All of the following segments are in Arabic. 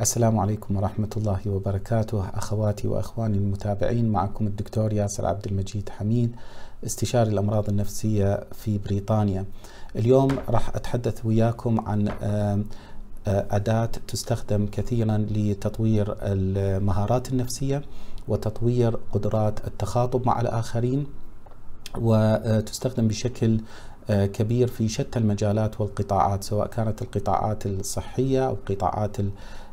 السلام عليكم ورحمة الله وبركاته أخواتي وأخواني المتابعين معكم الدكتور ياسر عبد المجيد حميد استشاري الأمراض النفسية في بريطانيا اليوم راح أتحدث وياكم عن آه، أداة تستخدم كثيرا لتطوير المهارات النفسية وتطوير قدرات التخاطب مع الآخرين وتستخدم بشكل آه، كبير في شتى المجالات والقطاعات سواء كانت القطاعات الصحية أو قطاعات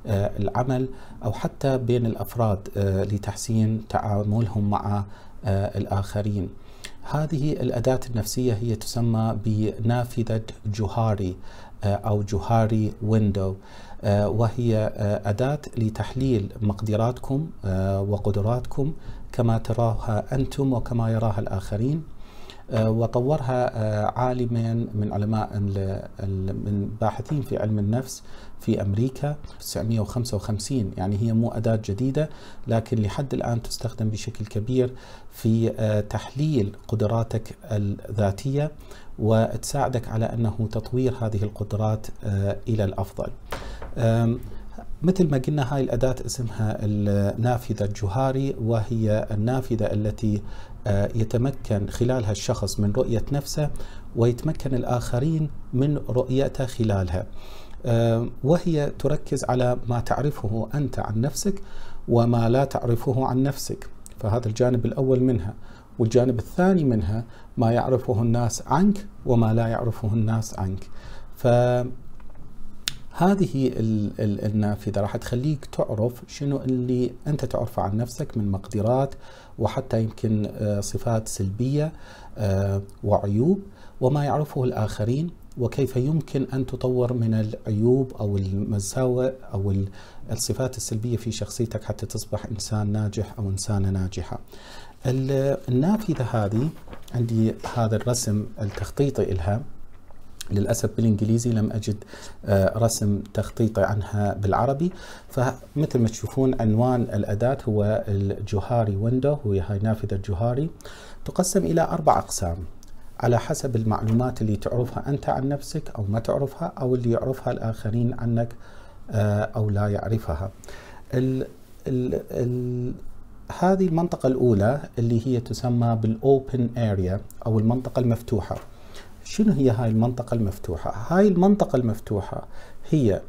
آه، العمل أو حتى بين الأفراد آه، لتحسين تعاملهم مع الآخرين هذه الأداة النفسية هي تسمى بنافذة جوهاري أو جوهاري ويندو وهي أداة لتحليل مقدراتكم وقدراتكم كما تراها أنتم وكما يراها الآخرين آه، وطورها آه، عالمين من علماء من باحثين في علم النفس في امريكا 1955 يعني هي مو اداه جديده لكن لحد الان تستخدم بشكل كبير في آه، تحليل قدراتك الذاتيه وتساعدك على انه تطوير هذه القدرات الى الافضل. مثل ما قلنا هاي الأداة اسمها النافذة الجهاري وهي النافذة التي آه، يتمكن خلالها الشخص من رؤية نفسه ويتمكن الآخرين من رؤيته خلالها آه، وهي تركز على ما تعرفه أنت عن نفسك وما لا تعرفه عن نفسك فهذا الجانب الأول منها والجانب الثاني منها ما يعرفه الناس عنك وما لا يعرفه الناس عنك ف هذه النافذة راح تخليك تعرف شنو اللي أنت تعرفه عن نفسك من مقدرات وحتى يمكن آه، صفات سلبية آه، وعيوب وما يعرفه الآخرين وكيف يمكن أن تطور من العيوب أو المساوئ أو الصفات السلبية في شخصيتك حتى تصبح إنسان ناجح أو إنسانة ناجحة النافذة هذه عندي هذا الرسم التخطيطي إلها للأسف بالإنجليزي لم أجد آه، رسم تخطيطي عنها بالعربي فمثل ما تشوفون عنوان الأداة هو الجوهاري ويندو وهي نافذة جهاري تقسم إلى أربع أقسام على حسب المعلومات اللي تعرفها أنت عن نفسك أو ما تعرفها أو اللي يعرفها الآخرين عنك آه، أو لا يعرفها الـ الـ الـ هذه المنطقة الأولى اللي هي تسمى بالأوبن أريا أو المنطقة المفتوحة شنو هي هاي المنطقة المفتوحة؟ هاي المنطقة المفتوحة هي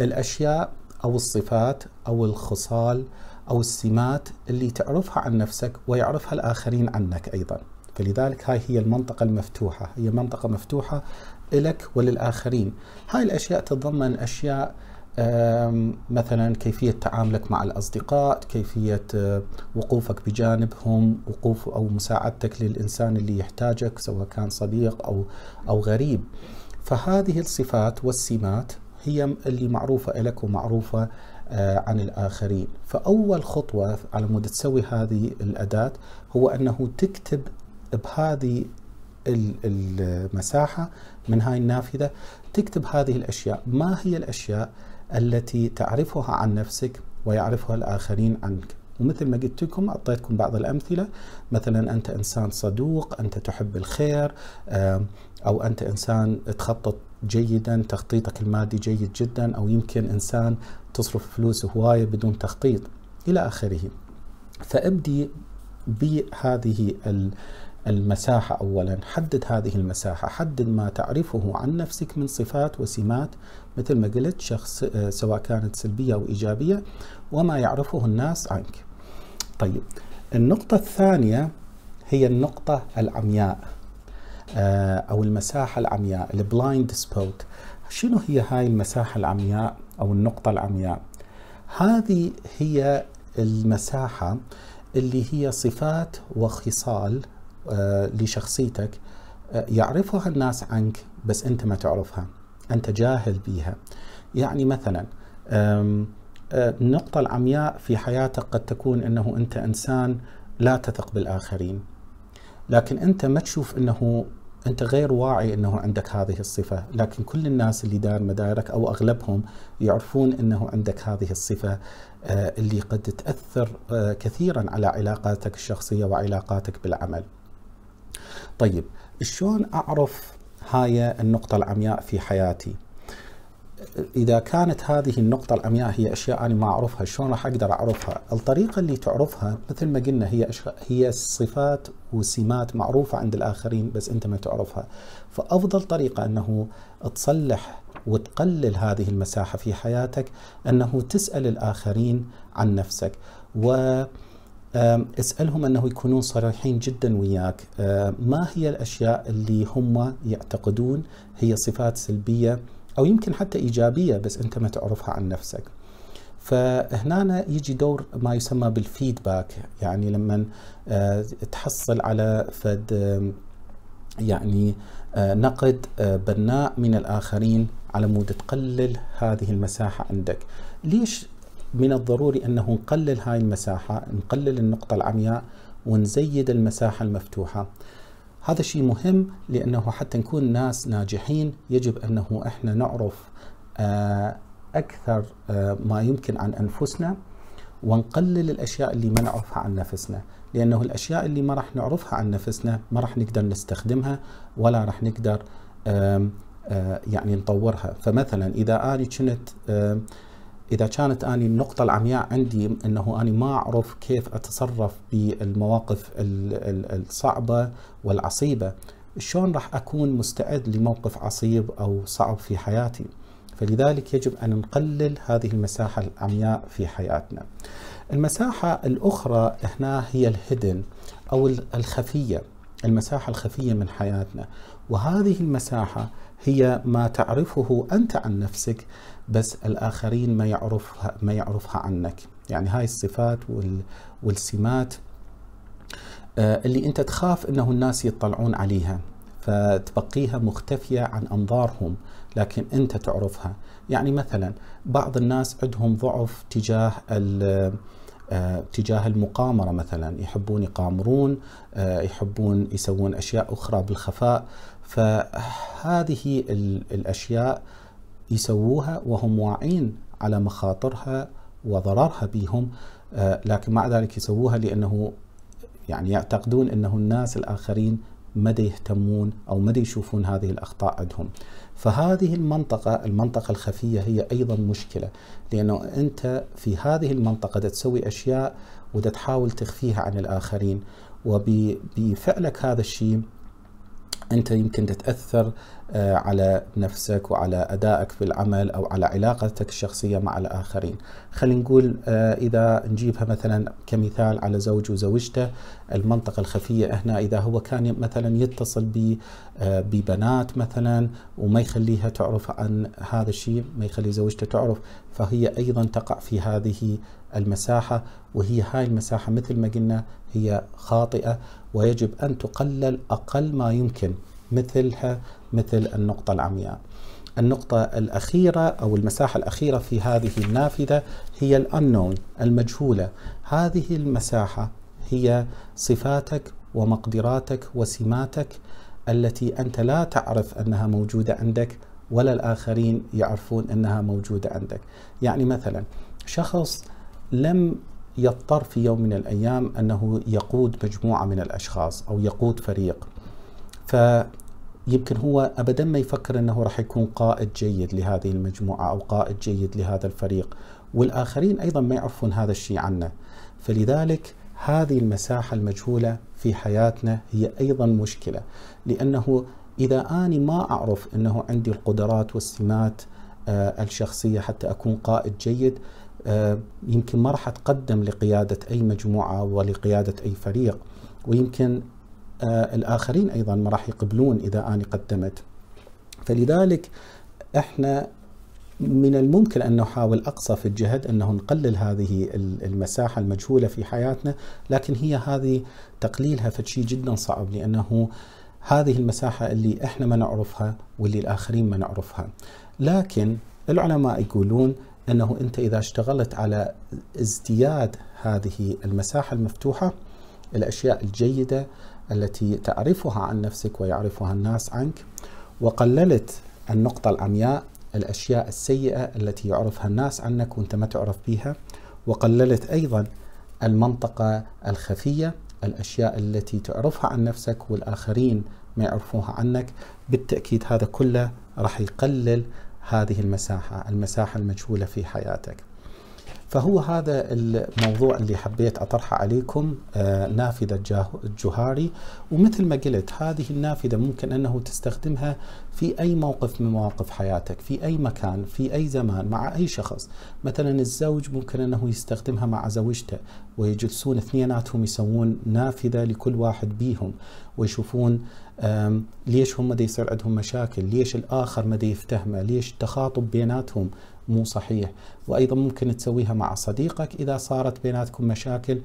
الأشياء أو الصفات أو الخصال أو السمات اللي تعرفها عن نفسك ويعرفها الآخرين عنك أيضا فلذلك هاي هي المنطقة المفتوحة هي منطقة مفتوحة لك وللآخرين هاي الأشياء تتضمن أشياء مثلا كيفية تعاملك مع الأصدقاء كيفية آه، وقوفك بجانبهم وقوف أو مساعدتك للإنسان اللي يحتاجك سواء كان صديق أو, أو غريب فهذه الصفات والسمات هي اللي معروفة لك ومعروفة آه، عن الآخرين فأول خطوة على مود تسوي هذه الأداة هو أنه تكتب بهذه المساحة من هاي النافذة تكتب هذه الأشياء ما هي الأشياء التي تعرفها عن نفسك ويعرفها الآخرين عنك ومثل ما قلت لكم أعطيتكم بعض الأمثلة مثلا أنت إنسان صدوق أنت تحب الخير أو أنت إنسان تخطط جيدا تخطيطك المادي جيد جدا أو يمكن إنسان تصرف فلوس هواية بدون تخطيط إلى آخره فابدي بهذه المساحة أولا حدد هذه المساحة حدد ما تعرفه عن نفسك من صفات وسمات مثل ما قلت شخص آه، سواء كانت سلبية أو إيجابية وما يعرفه الناس عنك طيب النقطة الثانية هي النقطة العمياء آه، أو المساحة العمياء البلايند سبوت شنو هي هاي المساحة العمياء أو النقطة العمياء هذه هي المساحة اللي هي صفات وخصال آه، لشخصيتك آه، يعرفها الناس عنك بس أنت ما تعرفها أنت جاهل بيها يعني مثلا النقطة آه، العمياء في حياتك قد تكون أنه أنت إنسان لا تثق بالآخرين لكن أنت ما تشوف أنه أنت غير واعي أنه عندك هذه الصفة لكن كل الناس اللي دار مدارك أو أغلبهم يعرفون أنه عندك هذه الصفة اللي قد تأثر كثيرا على علاقاتك الشخصية وعلاقاتك بالعمل طيب شلون اعرف هاي النقطة العمياء في حياتي؟ إذا كانت هذه النقطة العمياء هي أشياء أنا ما أعرفها شلون راح أقدر أعرفها؟ الطريقة اللي تعرفها مثل ما قلنا هي أشياء هي صفات وسمات معروفة عند الآخرين بس أنت ما تعرفها فأفضل طريقة أنه تصلح وتقلل هذه المساحة في حياتك أنه تسأل الآخرين عن نفسك و اسألهم أنه يكونون صريحين جدا وياك ما هي الأشياء اللي هم يعتقدون هي صفات سلبية أو يمكن حتى إيجابية بس أنت ما تعرفها عن نفسك فهنا يجي دور ما يسمى بالفيدباك يعني لما آه، تحصل على فد يعني آه، نقد آه، بناء من الآخرين على مود تقلل هذه المساحة عندك ليش من الضروري أنه نقلل هاي المساحة نقلل النقطة العمياء ونزيد المساحة المفتوحة هذا شيء مهم لأنه حتى نكون ناس ناجحين يجب أنه إحنا نعرف آه، أكثر آه، ما يمكن عن أنفسنا ونقلل الأشياء اللي ما نعرفها عن نفسنا لأنه الأشياء اللي ما راح نعرفها عن نفسنا ما راح نقدر نستخدمها ولا راح نقدر آه، يعني نطورها فمثلا إذا أنا كنت اذا كانت اني النقطه العمياء عندي انه اني ما اعرف كيف اتصرف بالمواقف الصعبه والعصيبه شلون راح اكون مستعد لموقف عصيب او صعب في حياتي فلذلك يجب ان نقلل هذه المساحه العمياء في حياتنا المساحه الاخرى هنا هي الهدن او الخفيه المساحة الخفية من حياتنا وهذه المساحة هي ما تعرفه أنت عن نفسك بس الآخرين ما يعرفها ما يعرفها عنك يعني هاي الصفات والسمات آه، اللي أنت تخاف أنه الناس يطلعون عليها فتبقيها مختفية عن أنظارهم لكن أنت تعرفها يعني مثلا بعض الناس عندهم ضعف تجاه آه، تجاه المقامرة مثلا يحبون يقامرون آه، يحبون يسوون أشياء أخرى بالخفاء فهذه الأشياء يسووها وهم واعين على مخاطرها وضررها بهم آه، لكن مع ذلك يسووها لأنه يعني يعتقدون أنه الناس الآخرين مدى يهتمون أو مدى يشوفون هذه الأخطاء عندهم فهذه المنطقة المنطقة الخفية هي أيضا مشكلة لأنه أنت في هذه المنطقة تسوي أشياء وتحاول تخفيها عن الآخرين وبفعلك هذا الشيء انت يمكن تتاثر آه، على نفسك وعلى ادائك في العمل او على علاقتك الشخصيه مع الاخرين خلينا نقول آه، اذا نجيبها مثلا كمثال على زوج وزوجته المنطقه الخفيه هنا اذا هو كان مثلا يتصل آه، ببنات مثلا وما يخليها تعرف عن هذا الشيء ما يخلي زوجته تعرف فهي ايضا تقع في هذه المساحه وهي هاي المساحه مثل ما قلنا هي خاطئة ويجب أن تقلل أقل ما يمكن مثلها مثل النقطة العمياء النقطة الأخيرة أو المساحة الأخيرة في هذه النافذة هي الأنون المجهولة هذه المساحة هي صفاتك ومقدراتك وسماتك التي أنت لا تعرف أنها موجودة عندك ولا الآخرين يعرفون أنها موجودة عندك يعني مثلا شخص لم يضطر في يوم من الأيام أنه يقود مجموعة من الأشخاص أو يقود فريق فيمكن هو أبدا ما يفكر أنه راح يكون قائد جيد لهذه المجموعة أو قائد جيد لهذا الفريق والآخرين أيضا ما يعرفون هذا الشيء عنه فلذلك هذه المساحة المجهولة في حياتنا هي أيضا مشكلة لأنه إذا أنا ما أعرف أنه عندي القدرات والسمات آه، الشخصية حتى أكون قائد جيد آه، يمكن ما راح اتقدم لقياده اي مجموعه ولقياده اي فريق ويمكن آه، الاخرين ايضا ما راح يقبلون اذا انا قدمت فلذلك احنا من الممكن أن نحاول أقصى في الجهد أنه نقلل هذه المساحة المجهولة في حياتنا لكن هي هذه تقليلها فشي جدا صعب لأنه هذه المساحة اللي إحنا ما نعرفها واللي الآخرين ما نعرفها لكن العلماء يقولون انه انت اذا اشتغلت على ازدياد هذه المساحه المفتوحه الاشياء الجيده التي تعرفها عن نفسك ويعرفها الناس عنك وقللت النقطه العمياء الاشياء السيئه التي يعرفها الناس عنك وانت ما تعرف بها وقللت ايضا المنطقه الخفيه الاشياء التي تعرفها عن نفسك والاخرين ما يعرفوها عنك بالتاكيد هذا كله راح يقلل هذه المساحة المساحة المجهولة في حياتك فهو هذا الموضوع اللي حبيت أطرحه عليكم آه، نافذة جوهاري ومثل ما قلت هذه النافذة ممكن أنه تستخدمها في أي موقف من مواقف حياتك في أي مكان في أي زمان مع أي شخص مثلا الزوج ممكن أنه يستخدمها مع زوجته ويجلسون اثنيناتهم يسوون نافذة لكل واحد بيهم ويشوفون ليش هم دي يصير عندهم مشاكل ليش الآخر ما دي يفتهمه ليش التخاطب بيناتهم مو صحيح وأيضا ممكن تسويها مع صديقك إذا صارت بيناتكم مشاكل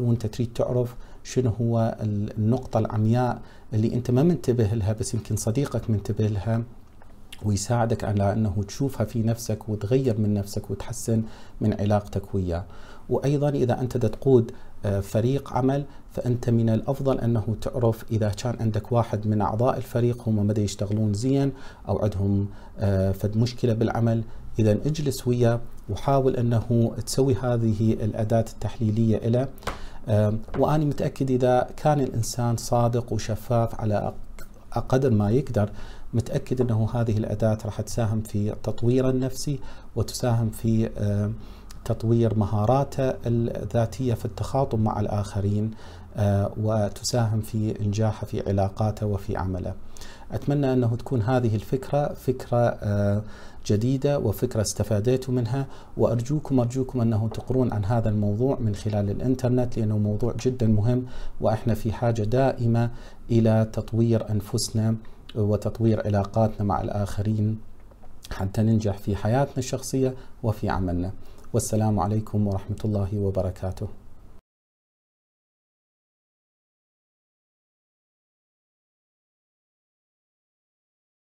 وانت تريد تعرف شنو هو النقطة العمياء اللي أنت ما منتبه لها بس يمكن صديقك منتبه لها ويساعدك على أنه تشوفها في نفسك وتغير من نفسك وتحسن من علاقتك وياه وأيضا إذا أنت تقود آه، فريق عمل فأنت من الأفضل أنه تعرف إذا كان عندك واحد من أعضاء الفريق هم مدى يشتغلون زين أو عندهم آه، فد مشكلة بالعمل إذا اجلس وياه وحاول أنه تسوي هذه الأداة التحليلية له وأنا متأكد إذا كان الإنسان صادق وشفاف على قدر ما يقدر متأكد أنه هذه الأداة راح تساهم في تطويره النفسي وتساهم في تطوير مهاراته الذاتية في التخاطب مع الآخرين وتساهم في إنجاحه في علاقاته وفي عمله أتمنى أنه تكون هذه الفكرة فكرة جديدة وفكرة استفاديتوا منها وأرجوكم أرجوكم أنه تقرون عن هذا الموضوع من خلال الإنترنت لأنه موضوع جدا مهم وإحنا في حاجة دائمة إلى تطوير أنفسنا وتطوير علاقاتنا مع الآخرين حتى ننجح في حياتنا الشخصية وفي عملنا والسلام عليكم ورحمة الله وبركاته